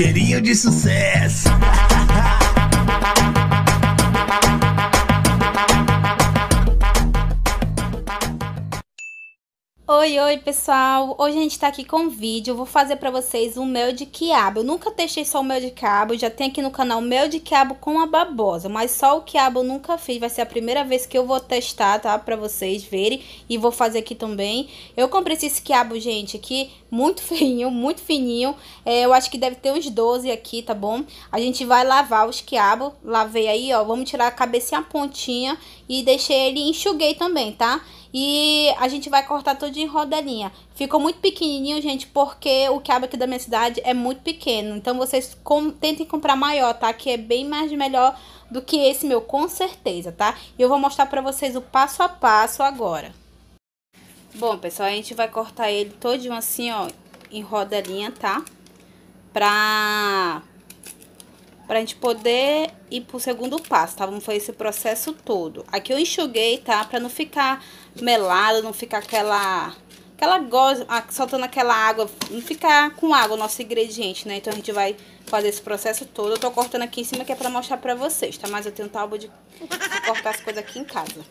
Cheirinho de sucesso. Oi, oi pessoal! Hoje a gente tá aqui com um vídeo, eu vou fazer pra vocês um mel de quiabo. Eu nunca testei só o mel de quiabo, já tem aqui no canal mel de quiabo com a babosa, mas só o quiabo eu nunca fiz, vai ser a primeira vez que eu vou testar, tá? Pra vocês verem e vou fazer aqui também. Eu comprei esse quiabo, gente, aqui, muito fininho, muito fininho, é, eu acho que deve ter uns 12 aqui, tá bom? A gente vai lavar os quiabos, lavei aí, ó, vamos tirar a cabecinha, a pontinha e deixei ele, enxuguei também, tá? E a gente vai cortar tudo em rodelinha. Ficou muito pequenininho, gente, porque o quiabo aqui da minha cidade é muito pequeno. Então, vocês com, tentem comprar maior, tá? Que é bem mais melhor do que esse meu, com certeza, tá? E eu vou mostrar pra vocês o passo a passo agora. Bom, pessoal, a gente vai cortar ele todinho assim, ó, em rodelinha, tá? Pra pra gente poder ir pro segundo passo, tá? Vamos fazer esse processo todo. Aqui eu enxuguei, tá? Pra não ficar melado, não ficar aquela... Aquela gosma, soltando aquela água, não ficar com água o nosso ingrediente, né? Então a gente vai fazer esse processo todo. Eu tô cortando aqui em cima que é pra mostrar pra vocês, tá? Mas eu tenho tábua de, de cortar as coisas aqui em casa.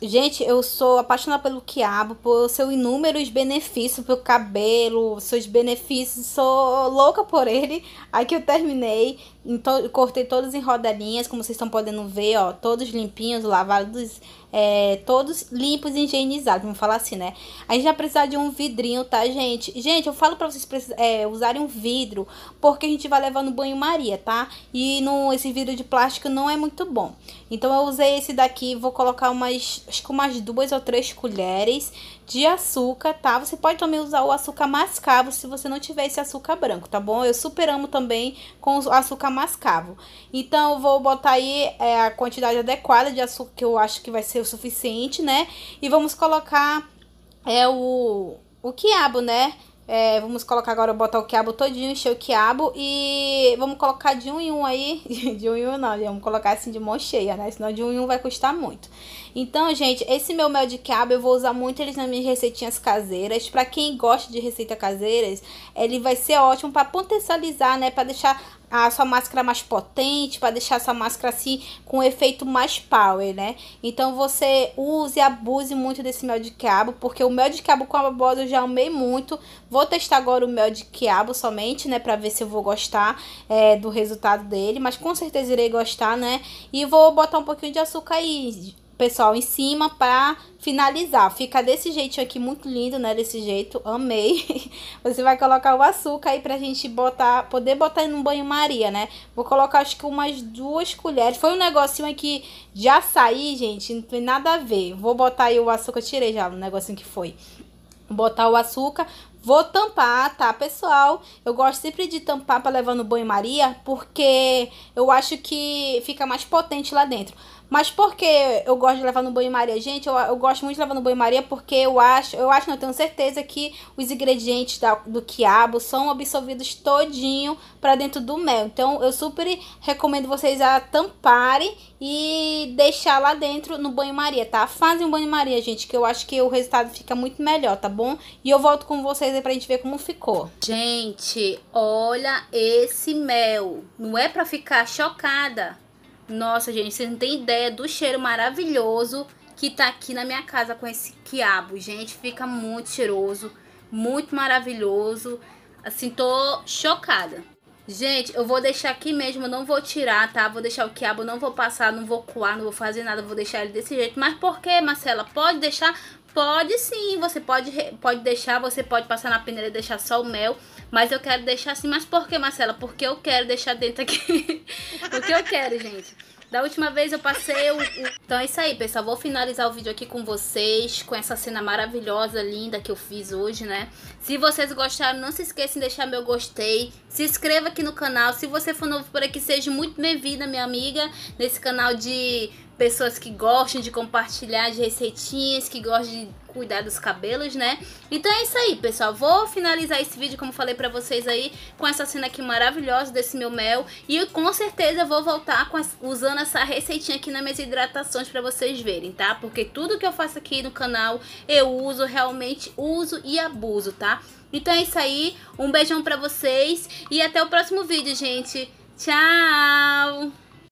Gente, eu sou apaixonada pelo quiabo, por seus inúmeros benefícios pro cabelo, seus benefícios, sou louca por ele. Aqui eu terminei, to cortei todos em rodelinhas, como vocês estão podendo ver, ó, todos limpinhos, lavados é, todos limpos e higienizados, vamos falar assim, né? A gente vai precisar de um vidrinho, tá, gente? Gente, eu falo pra vocês é, usarem um vidro, porque a gente vai levar no banho-maria, tá? E no, esse vidro de plástico não é muito bom. Então, eu usei esse daqui, vou colocar umas, acho que umas duas ou três colheres de açúcar, tá? Você pode também usar o açúcar mascavo, se você não tiver esse açúcar branco, tá bom? Eu super amo também com o açúcar mascavo. Então, eu vou botar aí é, a quantidade adequada de açúcar que eu acho que vai ser ser o suficiente, né? E vamos colocar é, o, o quiabo, né? É, vamos colocar agora, botar o quiabo todinho, encher o quiabo e vamos colocar de um em um aí, de um em um não, vamos colocar assim de mão cheia, né? Senão de um em um vai custar muito. Então, gente, esse meu mel de quiabo eu vou usar muito eles nas minhas receitinhas caseiras. Para quem gosta de receita caseiras, ele vai ser ótimo para potencializar, né? Para deixar a sua máscara mais potente, para deixar sua máscara assim com um efeito mais power, né? Então você use e abuse muito desse mel de quiabo, porque o mel de quiabo com a babosa eu já amei muito. Vou testar agora o mel de quiabo somente, né, para ver se eu vou gostar é, do resultado dele, mas com certeza irei gostar, né? E vou botar um pouquinho de açúcar aí pessoal em cima para finalizar. Fica desse jeito aqui, muito lindo, né? Desse jeito, amei. Você vai colocar o açúcar aí pra gente botar, poder botar no banho-maria, né? Vou colocar acho que umas duas colheres. Foi um negocinho aqui de açaí, gente, não tem nada a ver. Vou botar aí o açúcar, tirei já o negocinho que foi. Botar o açúcar, Vou tampar, tá, pessoal? Eu gosto sempre de tampar para levar no banho-maria, porque eu acho que fica mais potente lá dentro. Mas por que eu gosto de levar no banho-maria? Gente, eu, eu gosto muito de levar no banho-maria porque eu acho, eu acho, não, eu tenho certeza que os ingredientes da, do quiabo são absorvidos todinho para dentro do mel. Então, eu super recomendo vocês a tamparem e deixar lá dentro no banho-maria, tá? Fazem um banho-maria, gente, que eu acho que o resultado fica muito melhor, tá bom? E eu volto com vocês aí pra gente ver como ficou. Gente, olha esse mel. Não é pra ficar chocada. Nossa, gente, vocês não têm ideia do cheiro maravilhoso que tá aqui na minha casa com esse quiabo. Gente, fica muito cheiroso, muito maravilhoso. Assim, tô chocada. Gente, eu vou deixar aqui mesmo, eu não vou tirar, tá? Vou deixar o quiabo, não vou passar, não vou coar, não vou fazer nada, vou deixar ele desse jeito. Mas por que, Marcela? Pode deixar? Pode sim, você pode, pode deixar, você pode passar na peneira e deixar só o mel, mas eu quero deixar assim. Mas por que, Marcela? Porque eu quero deixar dentro aqui o que eu quero, gente. Da última vez eu passei o, Então é isso aí, pessoal. Vou finalizar o vídeo aqui com vocês, com essa cena maravilhosa, linda que eu fiz hoje, né? Se vocês gostaram, não se esqueçam de deixar meu gostei. Se inscreva aqui no canal. Se você for novo por aqui, seja muito bem-vinda, minha amiga, nesse canal de pessoas que gostam de compartilhar de receitinhas, que gostam de cuidar dos cabelos, né? Então é isso aí, pessoal. Vou finalizar esse vídeo, como falei pra vocês aí, com essa cena aqui maravilhosa desse meu mel. E com certeza vou voltar as, usando essa receitinha aqui nas minhas hidratações pra vocês verem, tá? Porque tudo que eu faço aqui no canal, eu uso, realmente uso e abuso, tá? Então é isso aí. Um beijão pra vocês e até o próximo vídeo, gente. Tchau!